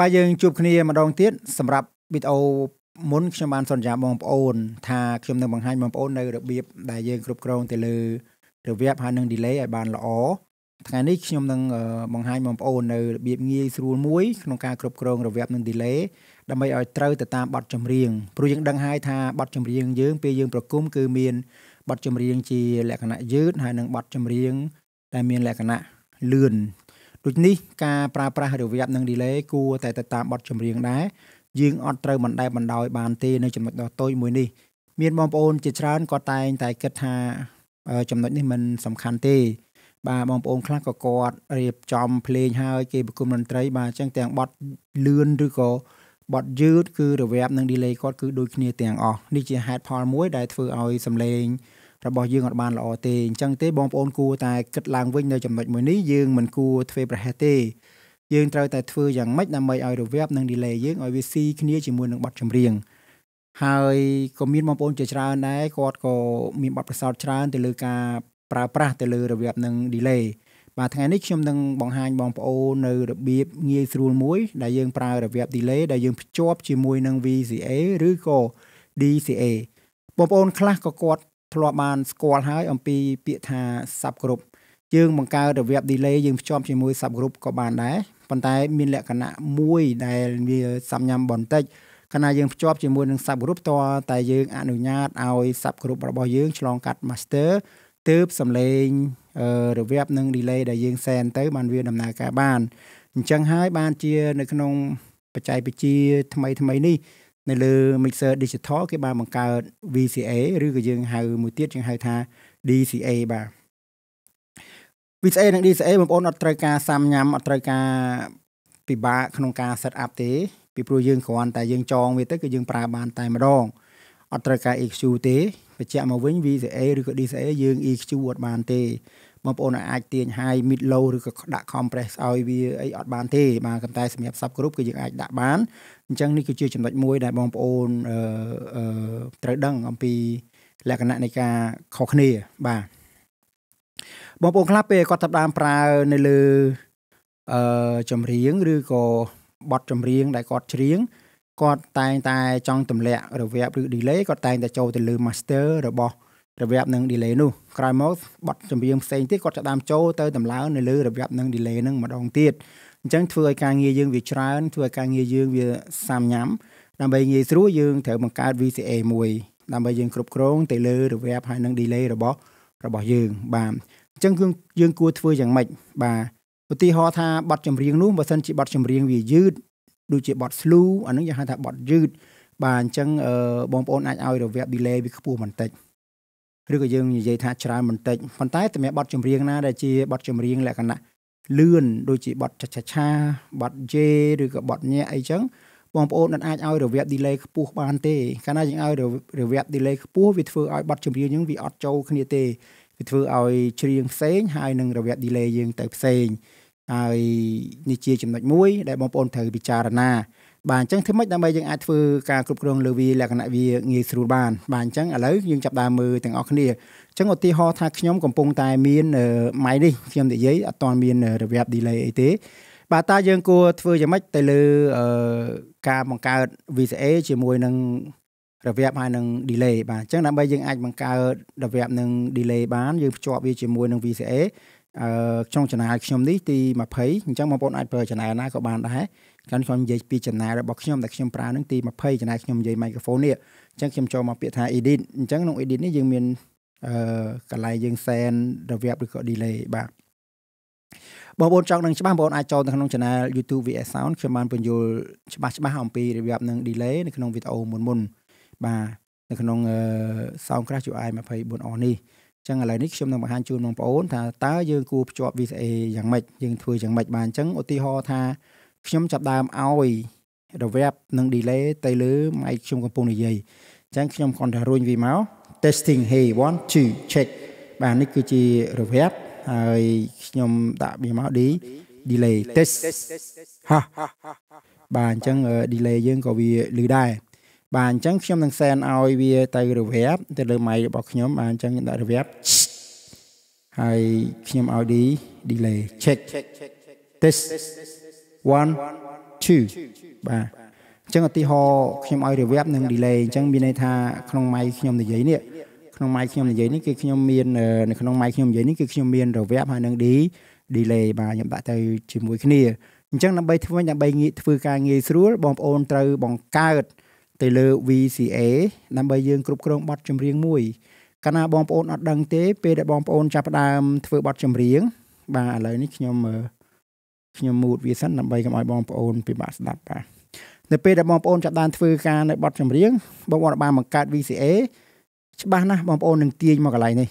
បាទយើងជួបគ្នាម្ដងទៀតសម្រាប់វីដេអូមុនខ្ញុំបានសន្យាបងប្អូន ថាខ្ញុំនឹងបង្ហាញបងប្អូននៅរបៀបដែលយើងគ្រប់គ្រងទៅលើរបៀបហើយនឹង delay ឲ្យបានល្អថ្ងៃនេះខ្ញុំនឹងបង្ហាញបងប្អូននៅរបៀបងាយស្រួលមួយក្នុងការគ្រប់គ្រងរបៀបនឹង delay ដើម្បីឲ្យត្រូវទៅតាមបទចម្រៀងព្រោះយើងដឹងហើយថាបទចម្រៀងយើងពេលយើងប្រគំគឺមានបទចម្រៀងជាលក្ខណៈយឺតហើយនិងបទចម្រៀងដែលមាន លក្ខណៈលឿនដូចនេះការប្រើប្រាស់រវៈនិង delay គួរតែទៅតាមបទចម្រៀងដែរយើងអត់ត្រូវបណ្ដែតបណ្ដោយបានទេ នៅចំណុចដ៏តូចមួយនេះមានបងប្អូនជាច្រើនគាត់តែងតែគិតថាចំណុចនេះមិនសំខាន់ទេ បាទបងប្អូនខ្លះក៏គាត់រៀបចំភ្លេងហើយ គេប្រគំតន្ត្រី បាទអញ្ចឹងទាំងបត់លឿនឬក៏បត់យឺតគឺរវាបនិង delay គាត់គឺដូចគ្នាទាំងអស់នេះជាហេតុផលមួយដែលធ្វើឲ្យសំឡេងរបស់យើងអត់បានល្អទេអញ្ចឹងទេបងប្អូនគួរតែគិតឡើងវិញនៅចំណុចមួយនេះយើងមិនគួរធ្វេសប្រហែសទេយើងត្រូវតែធ្វើយ៉ាងម៉េចដើម្បីឲ្យរវាបនិង delay យើងឲ្យវាស៊ីគ្នាជាមួយនឹងបទចម្រៀងហើយក៏មានបងប្អូនជាច្រើនដែរគាត់ក៏មានបទពិសោធន៍ច្រើនទៅលើការប្រើប្រាស់ទៅលើរបៀបនឹង delay បាទថ្ងៃនេះខ្ញុំនឹងបង្ហាញ បងប្អូននៅរបៀបងាយស្រួលមួយដែលយើងប្រើរបៀប delay ដែលយើងភ្ជាប់ជាមួយនឹង VCA ឬក៏ DCA បងប្អូនខ្លះក៏គាត់ធ្លាប់បានស្គាល់ហើយអំពីពាក្យថា sub group យើងបង្កើតរវៈ delay យើងភ្ជាប់ជាមួយ sub group ក៏បានដែរប៉ុន្តែមានលក្ខណៈមួយដែលវាសំញាំបន្តិចខណៈយើងភ្ជាប់ជាមួយនឹង sub group តតែយើងអនុញ្ញាតឲ្យ sub group របស់យើងឆ្លងកាត់ master ទើបសំឡេងរវៈនិង delay ដែលយើង សែនទៅ បានវាដំណើរការ បានអញ្ចឹងហើយបានជា នៅក្នុងបច្ចេកវិទ្យាថ្មីថ្មីនេះនៅលើ mixer digital គេបានបង្កើត VCA ឬក៏យើងហៅមួយទៀតយើងហៅថា DCA បាទ VCA និង DCA បងប្អូនអត់ត្រូវការសាំញ៉ាំ អត់ត្រូវការពិបាកក្នុងការ set up ទេពីព្រោះយើងគ្រាន់តែយើងចងវាទៅគឺយើងប្រើបាន តែម្ដងអត់ត្រូវការ EQ ទេបញ្ជាក់មកវិញ VCA ឬក៏ DCA យើង EQ អត់បានទេបងប្អូនអាចទាញ high mid low ឬក៏ដាក់ compress ឲ្យវាអីអត់បានទេបាទប៉ុន្តែសម្រាប់ sub group គឺយើងអាចដាក់បានអញ្ចឹងនេះគឺជាចំណុចមួយដែលបងប្អូនអឺត្រូវដឹងអំពី លក្ខណៈនៃការខុសគ្នាបាទបងប្អូនខ្លះពេលគាត់ចាប់ដើមប្រើនៅលើអឺចម្រៀងឬក៏បទចម្រៀងដែលគាត់ច្រៀងគាត់តែងតែ ចង់ទម្លាក់រវាបឬ delay គាត់តែងតែចូលទៅលើ master របស់របៀបនឹង delay នោះក្រោយមកបတ်ចម្រៀងផ្សេងទៀតគាត់ចាប់ដើមចូលទៅតម្លើងនៅលើរបៀបនឹង delay នឹងម្ដងទៀតអញ្ចឹងធ្វើឲ្យការងារយើងវាច្រើនធ្វើឲ្យការងារយើងវាសាមញ្ញដើម្បីងាយស្រួលយើងត្រូវបង្កើត VCA មួយដើម្បីយើងគ្រប់គ្រងទៅលើរបៀបហើយនឹង delay របស់ របស់យើង បាទអញ្ចឹងគឺយើងគួរធ្វើយ៉ាងម៉េចបាទឧទាហរណ៍ថាបတ်ចម្រៀងនោះបើសិនជាបတ်ចម្រៀងវាយឺតដូចជាបត់ slew អានឹងយើងហៅថាបត់យឺតបាទអញ្ចឹងបងប្អូនអាចឲ្យរយៈ delay វាខ្ពស់បន្តិចឬក៏យើងនិយាយថាច្រើនបន្តិចប៉ុន្តែតម្រាប់បទចម្រៀងណាដែលជាបទចម្រៀងលក្ខណៈលឿនដូចជាបទឆាឆាឆាបទយេឬក៏បទញាក់អីចឹងបងប្អូនមិនអាចឲ្យរវៈ delay ខ្ពស់បានទេកាលណាយើងឲ្យរវៈ delay ខ្ពស់វាធ្វើឲ្យបទចម្រៀងយើងវាអត់ចូលគ្នាទេវាធ្វើឲ្យច្រៀងផ្សេងហើយនឹងរវៈ delay យើងទៅផ្សេងហើយនេះជាចំណុចមួយ ដែលបងប្អូនត្រូវពិចារណាបាទអញ្ចឹងធ្វើម៉េចដើម្បីយើងអាចធ្វើការគ្រប់គ្រងលើវាលក្ខណៈវាងាយស្រួលបានបាទអញ្ចឹងឥឡូវយើងចាប់ដើមមើលទាំងអស់គ្នាអញ្ចឹងឧទាហរណ៍ថាខ្ញុំកំពុងតែមានម៉ៃនេះខ្ញុំនិយាយអត់ទាន់មានរវាប់ delay អីទេ បាទតើយើងគួរធ្វើយ៉ាងម៉េចទៅលើការបង្កើត VCA ជាមួយនឹងរវាប់ហើយនឹង delay បាទអញ្ចឹងដើម្បីយើងអាចបង្កើតរវាប់នឹង delay បានយើងភ្ជាប់វាជាមួយនឹង VCA អឺក្នុងចំណាយខ្ញុំនេះទី20អញ្ចឹងបងប្អូនអាចប្រើចំណាយណាក៏បានដែរកាន់ខ្ញុំនិយាយពីចំណាយរបស់ខ្ញុំដែលខ្ញុំប្រើនឹងទី20ចំណាយខ្ញុំនិយាយ microphone នេះអញ្ចឹងខ្ញុំចូលមកពាក្យថា edit អញ្ចឹងក្នុង edit នេះយើងមានអឺកន្លែងយើង send រវាប់ឬក៏ delay បាទបងប្អូនចង់ដឹងច្បាស់បងប្អូនអាចចូលទៅក្នុង channel YouTube VS Sound ខ្ញុំបានបញ្យល់ច្បាស់ច្បាស់អំពីរបៀបនឹង delay នៅក្នុងវីដេអូមុនមុនបាទនៅក្នុង Soundcraft UI 24អនេះចឹងឥឡូវនេះខ្ញុំនឹងបង្ហាញជូនបងប្អូនថាតើយើងគួរភ្ជាប់ VSA យ៉ាងម៉េចយើងធ្វើយ៉ាងម៉េចបានចឹងឧទាហរណ៍ថាខ្ញុំចាប់ដើមឲ្យ រវាប់និង delay ទៅលើ mic ខ្ញុំកំពុងនិយាយចឹងខ្ញុំគ្រាន់តែរុញវាមក testing hey 1 2 check បាទនេះគឺជារវាប់ហើយខ្ញុំដាក់វាមក D delay test ហាបាទអញ្ចឹង delay យើងក៏វាលឺដែរបាទអញ្ចឹងខ្ញុំនឹងសែនឲ្យវាទៅរវាបទៅលើម៉ៃរបស់ខ្ញុំបាទអញ្ចឹងខ្ញុំដាក់រវាបហើយខ្ញុំឲ្យ D delay check test 1 2បាទអញ្ចឹងឧទាហរណ៍ខ្ញុំឲ្យរវាបនិង delay អញ្ចឹងមានន័យថាក្នុងម៉ៃខ្ញុំនិយាយនេះក្នុងម៉ៃខ្ញុំនិយាយនេះគឺខ្ញុំមាននៅក្នុងម៉ៃខ្ញុំនិយាយនេះគឺខ្ញុំមានរវាបហើយនិង D delay បាទខ្ញុំដាក់ទៅជាមួយគ្នាអញ្ចឹងដើម្បីធ្វើដើម្បីងាយធ្វើការងាយស្រួលបងប្អូនត្រូវបង្កើតទៅលើ VCA ដើម្បីយើងគ្រប់គ្រងបទចម្រៀងមួយកាលណាបងប្អូនអត់ដឹងទេពេលដែលបងប្អូនចាប់ផ្ដើមធ្វើបទចម្រៀងបាទឥឡូវនេះខ្ញុំខ្ញុំមូតវាសិនដើម្បីកុំឲ្យបងប្អូនពិបាកស្ដាប់បាទនៅពេលដែលបងប្អូនចាប់បានធ្វើការនៅបទចម្រៀងបងប្អូនបានបង្កើត VCA ច្បាស់ណាស់បងប្អូននឹងទាញមកកន្លែងនេះ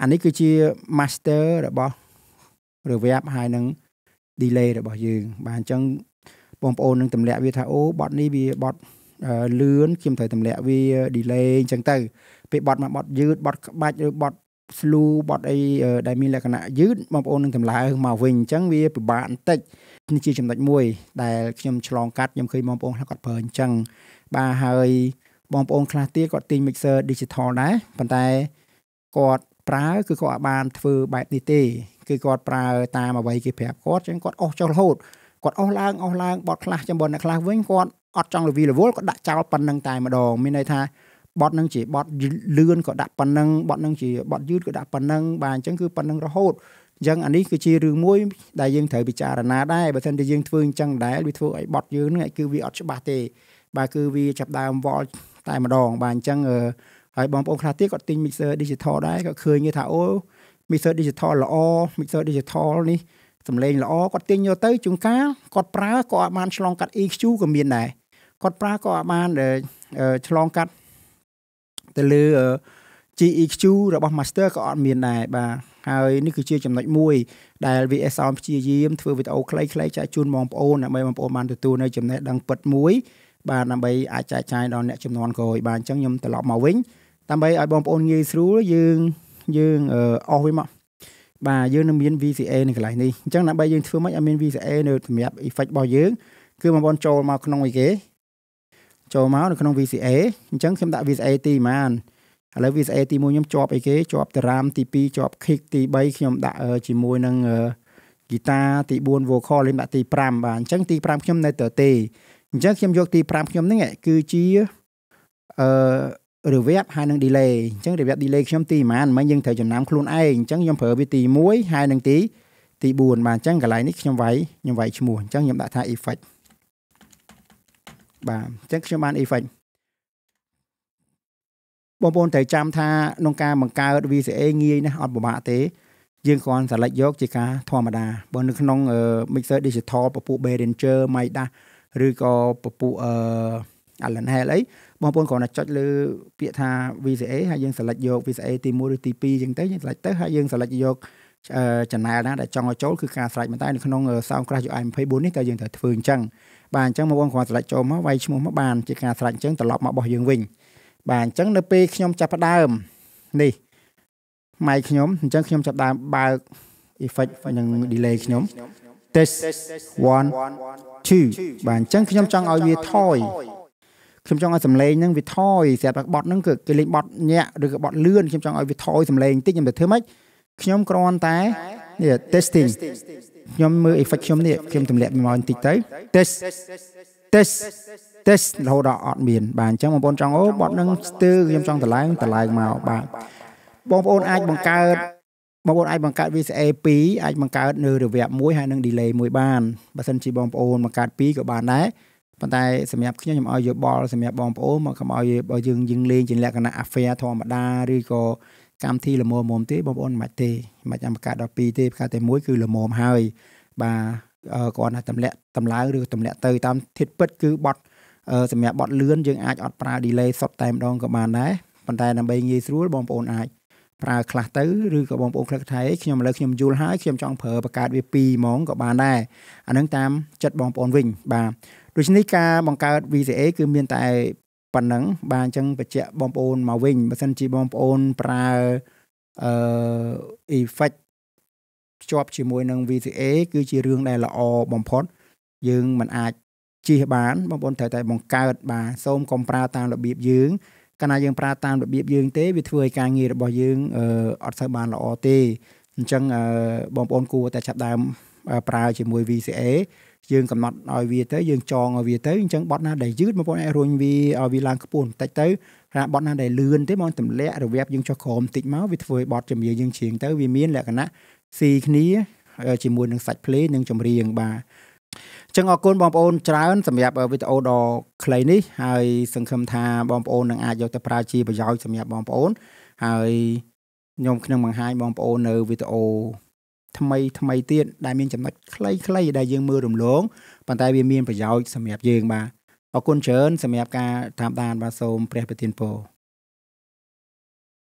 អានេះគឺជា master របស់ reverb ហើយនឹង delay របស់យើង បាទអញ្ចឹងបងប្អូននឹងទម្លាក់វាថាអូបទនេះវាបទលឿនខ្ញុំត្រូវទម្លាក់វា delay អញ្ចឹងទៅពេលបត់មកបត់យឺតបត់ក្បាច់ឬបត់ slow បត់អីដែលមានលក្ខណៈយឺតបងប្អូននឹងតម្លើងមកវិញអញ្ចឹងវាពិបាកបន្តិចនេះជាចំណុច មួយ ដែលខ្ញុំឆ្លងកាត់ខ្ញុំឃើញបងប្អូនខ្លះគាត់ប្រើអញ្ចឹងបាទហើយបងប្អូនខ្លះទៀតគាត់ទិញ mixer digital ដែរប៉ុន្តែគាត់ប្រើគឺគាត់អាចបានធ្វើបែបនេះទេគឺគាត់ប្រើតាមអ្វីគេប្រាប់គាត់អញ្ចឹងគាត់អស់ចុះរហូតគាត់អស់ឡើងអស់ឡើងបត់ខ្លះចាំបងអ្នកខ្លះវិញគាត់អត់ចង់រវីរវល់ក៏ដាក់ចោលប៉ុណ្្នឹងតែម្ដងមានន័យថាបត់នឹងជាបត់លឿនក៏ដាក់ប៉ុណ្្នឹងបត់នឹងជាបត់យឺតក៏ដាក់ប៉ុណ្្នឹងបាទអញ្ចឹងគឺប៉ុណ្្នឹងរហូតអញ្ចឹងអានេះគឺជារឿងមួយដែលយើងត្រូវពិចារណាដែរបើមិនតែយើងធ្វើអញ្ចឹងដែរវាធ្វើឲ្យបត់យើងហ្នឹងគឺវាអត់ច្បាស់ទេ បាទគឺវាចាប់ដើមវល់តែម្ដង បាទអញ្ចឹងហើយបងប្អូនខ្លះទៀតគាត់ទិញ mixer digital ដែរគាត់ឃើញគេថាអូ mixer digital ល្អ mixer digital នេះសម្លេងល្អគាត់ទាញយកទៅជួនកាលគាត់ប្រើក៏អាចបានឆ្លងកាត់ EQ ក៏មានដែរគាត់ប្រើក៏អាចបានឆ្លងកាត់ទៅលើ GEQ របស់ master ក៏អត់មានដែរបាទហើយនេះគឺជាចំណុចមួយ ដែល VS Sound ព្យាយាមធ្វើវីដេអូខ្លីៗចែកជូនបងប្អូនដើម្បីបងប្អូនបានទទួលនៅចំណេះដឹងពិតមួយ បាទដើម្បីអាចចែកចាយដល់អ្នកចំនួនក្រោយបាទអញ្ចឹងខ្ញុំត្រឡប់មកវិញដើម្បីឲ្យបងប្អូនងាយស្រួលយើងយើងអស់វិញមកបាទយើងនឹងមាន VCA នៅកន្លែងនេះអញ្ចឹងដើម្បីយើងធ្វើម៉េចឲ្យមាន VCA នៅសម្រាប់ effect របស់យើងគឺបងប្អូនចូលមកក្នុងអីគេចូលមកនៅក្នុង VCA អញ្ចឹងខ្ញុំដាក់ VCA ទីប្រហែលឥឡូវ VSA ទី1ខ្ញុំជាប់អីគេជាប់តារាមទី2ជាប់ kick ទី3ខ្ញុំដាក់ជាមួយនឹង guitar ទី4 vocal លេងដាក់ទី5បាទអញ្ចឹងទី5ខ្ញុំនៅទៅទេអញ្ចឹងខ្ញុំយកទី5ខ្ញុំហ្នឹងគឺជាអឺរវៈហើយនឹង delay អញ្ចឹងរវៈ delay ខ្ញុំទីប្រហែលមិញយើងត្រូវចំណាំខ្លួនឯងអញ្ចឹងខ្ញុំប្រើវាទី1ហើយនឹងទីទី4បាទអញ្ចឹងកន្លែងនេះខ្ញុំវាយខ្ញុំវាយឈ្មោះអញ្ចឹងខ្ញុំដាក់ថា effect បាទអញ្ចឹងខ្ញុំបាន effect បងប្អូនត្រូវចាំថាក្នុងការបង្កើត VCA ងាយណាស់អត់ពិបាកទេយើងគ្រាន់តែ select យកជាការធម្មតាបើនៅក្នុង mixer digital ពពួក Behringer Midas ឬក៏ពពួក Allen Hale អីបងប្អូនគ្រាន់តែចុចលើពាក្យថា VCA ហើយយើង select យក VCA ទី1ឬទី2អញ្ចឹងទៅយើង select ទៅហើយយើង select យក channel ណាដែលចង់ឲ្យចូលគឺការស្រេចមែនតើនៅក្នុង Soundcrash UI 24នេះតើយើងត្រូវធ្វើអញ្ចឹងបាទអញ្ចឹងបងប្អូនគ្រាន់តែ select ចូលមកវាយឈ្មោះមកបានជាការស្រេចអញ្ចឹងត្រឡប់មករបស់យើងវិញបាទអញ្ចឹងនៅពេលខ្ញុំចាប់ផ្ដើមនេះម៉ៃខ្ញុំអញ្ចឹងខ្ញុំចាប់ដើមបើក effect និង delay ខ្ញុំ test 1 2បាទអញ្ចឹងខ្ញុំចង់ឲ្យវាថយខ្ញុំចង់ឲ្យសំឡេងហ្នឹងវាថយស្រាប់តែបត់ហ្នឹងគឺគេលេងបត់ញាក់ឬក៏បត់លឿនខ្ញុំចង់ឲ្យវាថយសំឡេងបន្តិចខ្ញុំទៅធ្វើម៉េចខ្ញុំគ្រាន់តែនេះ testing ខ្ញុំមើល effect ខ្ញុំនេះខ្ញុំទម្លាក់មកបន្តិចទៅ test test test រហូតដល់អត់មាន បាទអញ្ចឹងបងប្អូនចង់អូបត់នឹងស្ទើខ្ញុំចង់តម្លើងតម្លើងមកបាទបងប្អូនអាចបង្កើតបងប្អូនអាចបង្កើត VSA 2អាចបង្កើតនៅរយៈ1ហើយនឹង delay 1បានបើសិនជាបងប្អូនបង្កើត2ក៏បានដែរប៉ុន្តែសម្រាប់ខ្ញុំខ្ញុំឲ្យយោបល់សម្រាប់បងប្អូនមកកុំឲ្យបើយើងយើងលេងជាលក្ខណៈ affair ធម្មតាឬក៏កម្មវិធីល្មមមុំទេបងប្អូនមិនបាច់ទេមិនបាច់អាមកកាដល់2ទេផ្កាតែមួយគឺល្មមហើយបាទគាត់ថាតម្លាក់តម្លើងឬតម្លាក់ទៅតាមធាតពិតគឺបត់សម្រាប់បត់លឿនយើងអាចអត់ប្រើ delay សុទ្ធតែម្ដងក៏បានដែរប៉ុន្តែដើម្បីងាយស្រួលបងប្អូនអាចប្រើខ្លះទៅឬក៏បងប្អូនខ្លះថាខ្ញុំឥឡូវខ្ញុំយល់ហើយខ្ញុំចង់ប្រើបង្កើតវា2ហ្មងក៏បានដែរអានឹងតាមចិត្តបងប្អូនវិញបាទដូច្នេះការបង្កើត VCA គឺមានតែប៉ុណ្ណឹងបាទអញ្ចឹងបញ្ជាក់បងប្អូនមកវិញបើសិនជាបងប្អូនប្រើអឺ effect ភ្ជាប់ជាមួយនឹង VCA គឺជារឿងដែលល្អបំផុតយើងមិនអាចជិះបានបងប្អូនត្រូវតែបង្កើត បាទសូមកុំប្រើតាមរបៀបយើងកាលណាយើងប្រើតាមរបៀបយើងទេវាធ្វើឲ្យការងាររបស់យើងអត់សូវបានល្អទេអញ្ចឹងបងប្អូនគួរតែចាប់ដើមប្រើជាមួយ VCA យើងកំណត់ឲ្យវាទៅយើងចងឲ្យវាទៅអញ្ចឹងបត់ណាដែលយឺតបងប្អូនអាចរុញវាឲ្យវាឡើងខ្ពស់បន្តិចទៅថាបត់ណាដែលលឿនទេបងទម្លាក់រវាប់យើងចុះក្រោមបន្តិចមកវាធ្វើឲ្យបត់ចម្រៀងយើងច្រៀងទៅវាមាន លក្ខណៈស៊ីគ្នាជាមួយនឹងសាច់ភ្លេងនិងចម្រៀងបាទចឹងអរគុណបងប្អូនច្រើន សម្រាប់វីដេអូដ៏ខ្លីនេះហើយសង្ឃឹមថាបងប្អូននឹងអាចយកទៅប្រើជាប្រយោជន៍សម្រាប់បងប្អូន ហើយខ្ញុំខ្ញុំបង្ហាញបងប្អូននៅវីដេអូថ្មីថ្មីទៀតដែលមានចំណុចខ្លីៗដែលយើងមើលរំលងប៉ុន្តែវាមានប្រយោជន៍សម្រាប់យើងបាទអរគុណច្រើនសម្រាប់ការតាមដានបាទសូមព្រះប្រទានពរ